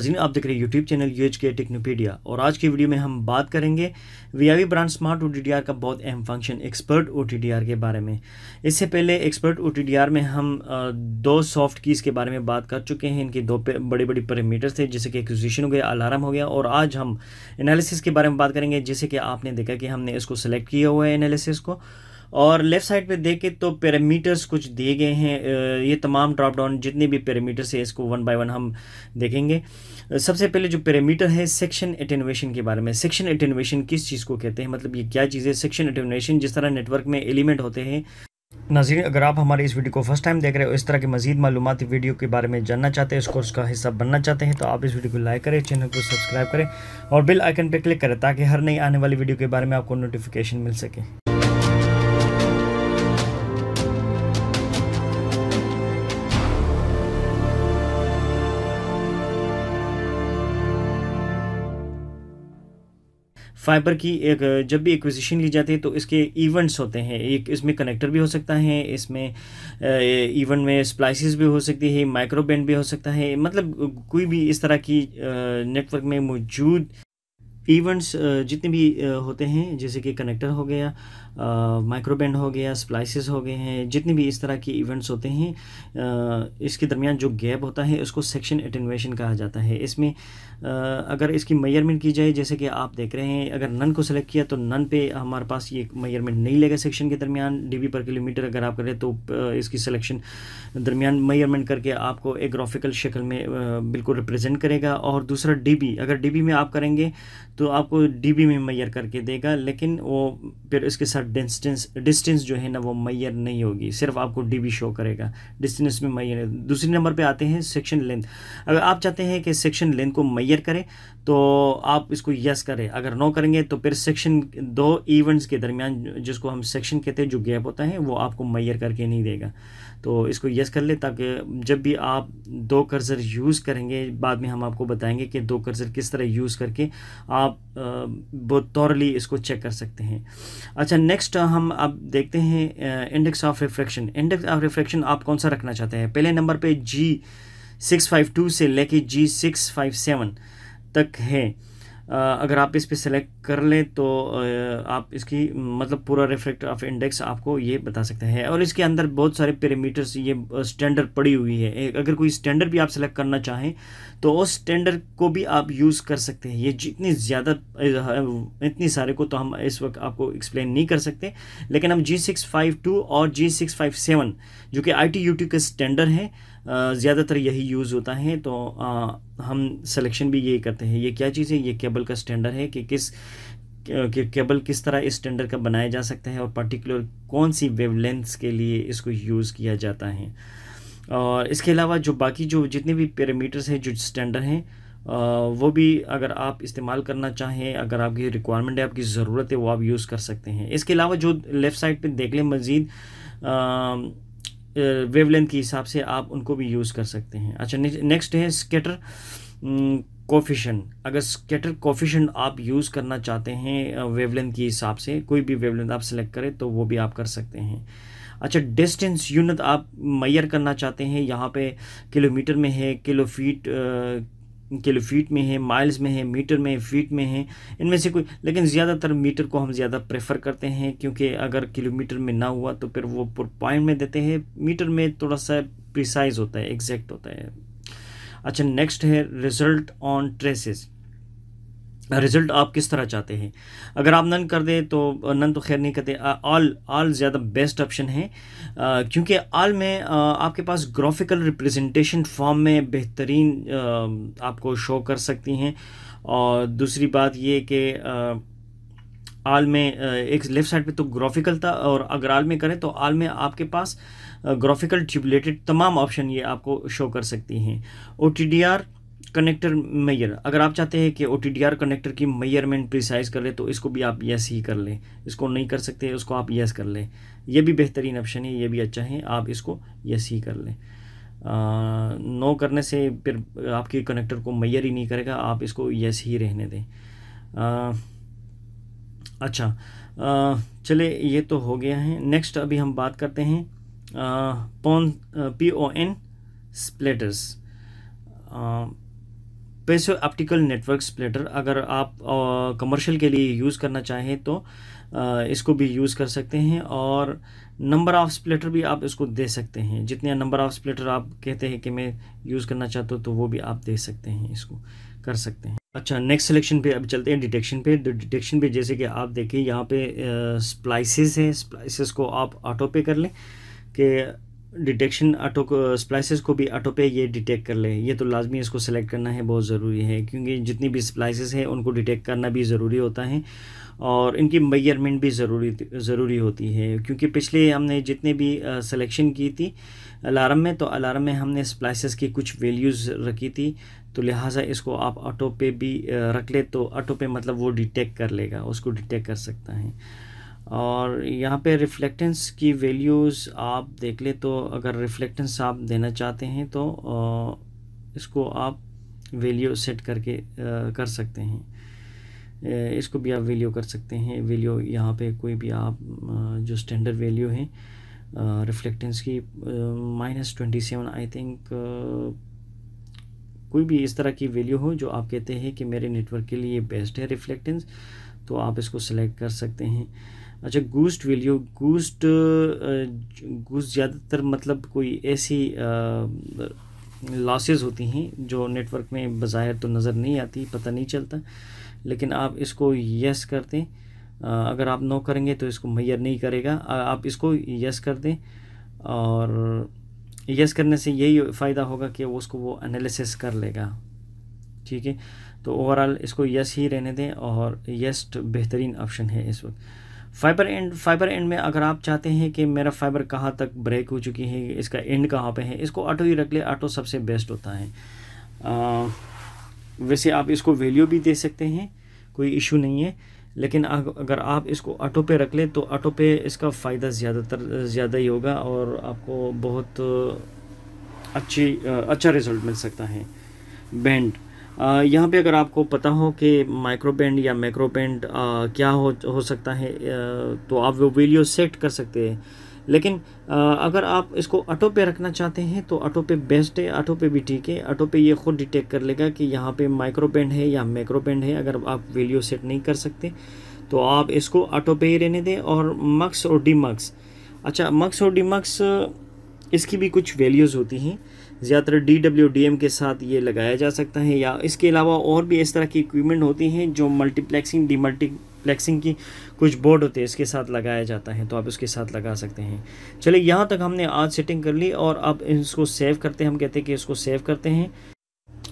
नजीन आप देख रहे हैं यूट्यूब चैनल यू एच के टेक्नोपीडिया और आज की वीडियो में हम बात करेंगे वी ब्रांड स्मार्ट ओ का बहुत अहम फंक्शन एक्सपर्ट ओ के बारे में इससे पहले एक्सपर्ट ओ में हम दो सॉफ्ट कीज़ के बारे में बात कर चुके हैं इनके दो बड़े बड़े पैरामीटर्स थे जैसे कि एक्विजिशन हो गया अलार्म हो गया और आज हम एनालिसिस के बारे में बात करेंगे जैसे कि आपने देखा कि हमने इसको सेलेक्ट किया हुआ है एनालिसिस को और लेफ़्ट साइड पे देखें तो पैरामीटर्स कुछ दिए गए हैं ये तमाम ड्रॉप डाउन जितने भी पैरामीटर्स है इसको वन बाय वन हम देखेंगे सबसे पहले जो पैरामीटर है सेक्शन एटेनुएशन के बारे में सेक्शन एटेनुएशन किस चीज़ को कहते हैं मतलब ये क्या चीज़ है सेक्शन एटेनुएशन जिस तरह नेटवर्क में एलिमेंट होते हैं नाजीन अगर आप हमारे इस वीडियो को फर्स्ट टाइम देख रहे हो इस तरह की मजीद मालूमती वीडियो के बारे में जानना चाहते हैं इस कोर्स का हिस्सा बनना चाहते हैं तो आप इस वीडियो को लाइक करें चैनल को सब्सक्राइब करें और बिल आइकन पर क्लिक करें ताकि हर नई आने वाली वीडियो के बारे में आपको नोटिफिकेशन मिल सके फाइबर की एक जब भी एक्विजिशन ली जाती है तो इसके इवेंट्स होते हैं एक इसमें कनेक्टर भी हो सकता है इसमें इवेंट में स्प्लाइसिस भी हो सकती है माइक्रोबैंड भी हो सकता है मतलब कोई भी इस तरह की नेटवर्क में मौजूद इवेंट्स जितने भी होते हैं जैसे कि कनेक्टर हो गया माइक्रोबैंड हो गया स्प्लाइसिस हो गए हैं जितने भी इस तरह के इवेंट्स होते हैं आ, इसके दरमियान जो गैप होता है उसको सेक्शन एटेनुएशन कहा जाता है इसमें आ, अगर इसकी मेयरमेंट की जाए जैसे कि आप देख रहे हैं अगर नन को सेलेक्ट किया तो नन पे हमारे पास ये मेयरमेंट नहीं लेगा सेक्शन के दरमियान डी पर किलोमीटर अगर आप करें तो इसकी सिलेक्शन दरमियान मेयरमेंट करके आपको एक ग्राफिकल शक्ल में बिल्कुल रिप्रेजेंट करेगा और दूसरा डी अगर डी में आप करेंगे तो आपको डी में मैयर करके देगा लेकिन वो फिर इसके साथ साथ डिस्टेंस डिस्टेंस जो है ना वो मैयर नहीं होगी सिर्फ आपको डीबी शो करेगा डिस्टेंस में मैयर दूसरे नंबर पे आते हैं सेक्शन लेंथ अगर आप चाहते हैं कि सेक्शन लेंथ को मैयर करें तो आप इसको यस करें अगर नो करेंगे तो फिर सेक्शन दो इवेंट्स के दरमियान जिसको हम सेक्शन कहते हैं जो गैप होता है वो आपको मैयर करके नहीं देगा तो इसको यस कर ले ताकि जब भी आप दो कर्जर यूज़ करेंगे बाद में हम आपको बताएंगे कि दो कर्जर किस तरह यूज़ करके आप बहुत तौरली इसको चेक कर सकते हैं अच्छा नेक्स्ट uh, हम अब देखते हैं index of refraction index of refraction आप कौन सा रखना चाहते हैं पहले नंबर पे जी सिक्स फाइव टू से लेके जी सिक्स फाइव सेवन तक है अगर आप इस पर सेलेक्ट कर लें तो आप इसकी मतलब पूरा रिफ्लेक्ट ऑफ इंडेक्स आपको ये बता सकते हैं और इसके अंदर बहुत सारे पैरामीटर्स ये स्टैंडर्ड पड़ी हुई है अगर कोई स्टैंडर्ड भी आप सेलेक्ट करना चाहें तो उस स्टैंडर्ड को भी आप यूज़ कर सकते हैं ये जितनी ज़्यादा इतनी सारे को तो हम इस वक्त आपको एक्सप्लेन नहीं कर सकते लेकिन हम जी सिक्स फाइव टू और जी सिक्स फाइव सेवन जो कि आई टी यू टी के स्टैंडर्ड हैं ज़्यादातर यही यूज़ होता है तो हम सिलेक्शन भी यही करते हैं ये क्या चीज़ है ये केबल का स्टैंडर्ड है कि किस कि केबल किस तरह इस स्टैंडर्ड का बनाया जा सकता है और पर्टिकुलर कौन सी वेवलेंथ के लिए इसको यूज़ किया जाता है और इसके अलावा जो बाकी जो जितने भी पैरामीटर्स हैं जो स्टैंडर्ड हैं वो भी अगर आप इस्तेमाल करना चाहें अगर आपकी रिक्वायरमेंट है आपकी ज़रूरत है वो आप यूज़ कर सकते हैं इसके अलावा जो लेफ़्ट साइड पर देख लें मज़ीद वेवलेंथ के हिसाब से आप उनको भी यूज़ कर सकते हैं अच्छा नेक्स्ट है स्केटर कोफिशन mm, अगर स्केटर कोफिशन आप यूज़ करना चाहते हैं वेवलेंथ के हिसाब से कोई भी वेवलेंथ आप सेलेक्ट करें तो वो भी आप कर सकते हैं अच्छा डिस्टेंस यूनिट आप मैयर करना चाहते हैं यहाँ पे किलोमीटर में है किलो फीट किलो फीट में है माइल्स में है मीटर में फीट में है इनमें से कोई लेकिन ज़्यादातर मीटर को हम ज़्यादा प्रेफर करते हैं क्योंकि अगर किलोमीटर में ना हुआ तो फिर वो पॉइंट में देते हैं मीटर में थोड़ा सा प्रिसाइज होता है एग्जैक्ट होता है अच्छा नेक्स्ट है result on traces hmm. Result आप किस तरह चाहते हैं अगर आप नन कर दें तो नन तो खैर नहीं करते ऑल ऑल ज़्यादा बेस्ट ऑप्शन है क्योंकि ऑल में आ, आपके पास ग्राफिकल रिप्रेजेंटेशन फॉर्म में बेहतरीन आपको शो कर सकती हैं और दूसरी बात ये कि आल में एक लेफ़्ट साइड पे तो ग्राफिकल था और अगर आल में करें तो आल में आपके पास ग्राफिकल ट्यूबलेटेड तमाम ऑप्शन ये आपको शो कर सकती हैं O T D R connector मैयर अगर आप चाहते हैं कि ओ कनेक्टर की मैयरमेंट प्रिसाइज कर ले तो इसको भी आप येस ही कर लें इसको नहीं कर सकते उसको आप यस कर लें यह भी बेहतरीन ऑप्शन है ये भी अच्छा है आप इसको येस ही कर लें नो करने से फिर आपके कनेक्टर को मैयर ही नहीं करेगा आप इसको यस ही रहने दें आ, अच्छा चले ये तो हो गया है नेक्स्ट अभी हम बात करते हैं आ, पी ओ एन स्प्लेटर्स स्पेसो ऑप्टिकल नेटवर्क स्प्लेटर अगर आप कमर्शियल के लिए यूज़ करना चाहें तो आ, इसको भी यूज़ कर सकते हैं और नंबर ऑफ स्प्लेटर भी आप इसको दे सकते हैं जितने नंबर ऑफ स्प्लेटर आप कहते हैं कि मैं यूज़ करना चाहता हूँ तो वो भी आप दे सकते हैं इसको कर सकते हैं अच्छा नेक्स्ट सिलेक्शन पे अब चलते हैं डिटेक्शन पे तो डिटेक्शन पे जैसे कि आप देखिए यहाँ पे स्प्लाइसेस है स्प्लाइसेस को आप ऑटो पे कर लें कि डिटेक्शन ऑटो को स्प्लाइसिस को भी ऑटो पे ये डिटेक्ट कर ले ये तो लाजमी इसको सेलेक्ट करना है बहुत ज़रूरी है क्योंकि जितनी भी स्प्लाइसिस हैं उनको डिटेक्ट करना भी ज़रूरी होता है और इनकी मेयरमेंट भी ज़रूरी ज़रूरी होती है क्योंकि पिछले हमने जितने भी सिलेक्शन की थी अलार्म में तो अलार्म में हमने स्प्लाइसिस की कुछ वैल्यूज़ रखी थी तो लिहाजा इसको आप ऑटो पे भी रख ले तो ऑटो पे मतलब वो डिटेक्ट कर लेगा उसको डिटेक्ट कर सकता है और यहाँ पे रिफ्लेक्टेंस की वैल्यूज़ आप देख ले तो अगर रिफ्लेक्टेंस आप देना चाहते हैं तो इसको आप वैल्यू सेट करके कर सकते हैं इसको भी आप वैल्यू कर सकते हैं वैल्यू यहाँ पे कोई भी आप जो स्टैंडर्ड वैल्यू है रिफ्लेक्टेंस की minus twenty seven I think कोई भी इस तरह की वैल्यू हो जो आप कहते हैं कि मेरे नेटवर्क के लिए बेस्ट है रिफ्लेक्टेंस तो आप इसको सेलेक्ट कर सकते हैं अच्छा गूस्ट वीडियो गूस्ट गूस्ट ज़्यादातर मतलब कोई ऐसी लॉसेज होती हैं जो नेटवर्क में बाहर तो नज़र नहीं आती पता नहीं चलता लेकिन आप इसको यस कर दें अगर आप नो करेंगे तो इसको मैयर नहीं करेगा आप इसको यस कर दें और यस करने से यही फ़ायदा होगा कि वो उसको वो एनालिसिस कर लेगा ठीक है तो ओवरऑल इसको यस ही रहने दें और यस बेहतरीन ऑप्शन है इस वक्त फाइबर एंड फाइबर एंड में अगर आप चाहते हैं कि मेरा फाइबर कहाँ तक ब्रेक हो चुकी है इसका एंड कहाँ पे है इसको ऑटो ही रख ले ऑटो सबसे बेस्ट होता है आ, वैसे आप इसको वैल्यू भी दे सकते हैं कोई इशू नहीं है लेकिन अगर आप इसको ऑटो पे रख ले तो ऑटो पे इसका फ़ायदा ज़्यादातर ज़्यादा ही होगा और आपको बहुत अच्छी अच्छा रिज़ल्ट मिल सकता है बैंड यहाँ पे अगर आपको पता हो कि माइक्रोपेंट या मैक्रोपेंट क्या हो हो सकता है आ, तो आप वो वीडियो सेट कर सकते हैं लेकिन आ, अगर आप इसको ऑटो पे रखना चाहते हैं तो ऑटो पे बेस्ट है ऑटो पे भी ठीक है ऑटो पे ये ख़ुद डिटेक्ट कर लेगा कि यहाँ पे माइक्रोपेंट है या मैक्रोपेंट है अगर आप वीडियो सेट नहीं कर सकते तो आप इसको ऑटो पे ही रहने दें और मक्स और डीमक्स अच्छा मक्स और डीमक्स इसकी भी कुछ वैल्यूज़ होती हैं ज़्यादातर डी डब्ल्यू डी एम के साथ ये लगाया जा सकता है या इसके अलावा और भी इस तरह की इक्विपमेंट होती हैं जो मल्टीप्लेक्सिंग डी मल्टीप्लेक्सिंग की कुछ बोर्ड होते हैं इसके साथ लगाया जाता है तो आप उसके साथ लगा सकते हैं चलिए यहाँ तक हमने आज सेटिंग कर ली और अब इसको सेव करते हैं हम कहते हैं कि इसको सेव करते हैं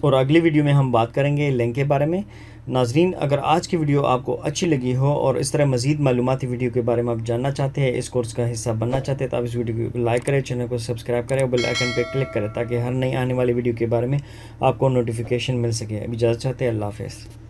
और अगली वीडियो में हम बात करेंगे लिंक के बारे में नाजरीन अगर आज की वीडियो आपको अच्छी लगी हो और इस तरह मजीद मालूमती वीडियो के बारे में आप जानना चाहते हैं इस कोर्स का हिस्सा बनना चाहते हैं तो आप इस वीडियो को लाइक करें चैनल को सब्सक्राइब करें और बेल आइकन पर क्लिक करें ताकि हर नई आने वाली वीडियो के बारे में आपको नोटिफिकेशन मिल सके अभी इजाज़त चाहते हैं अल्लाह हाफ़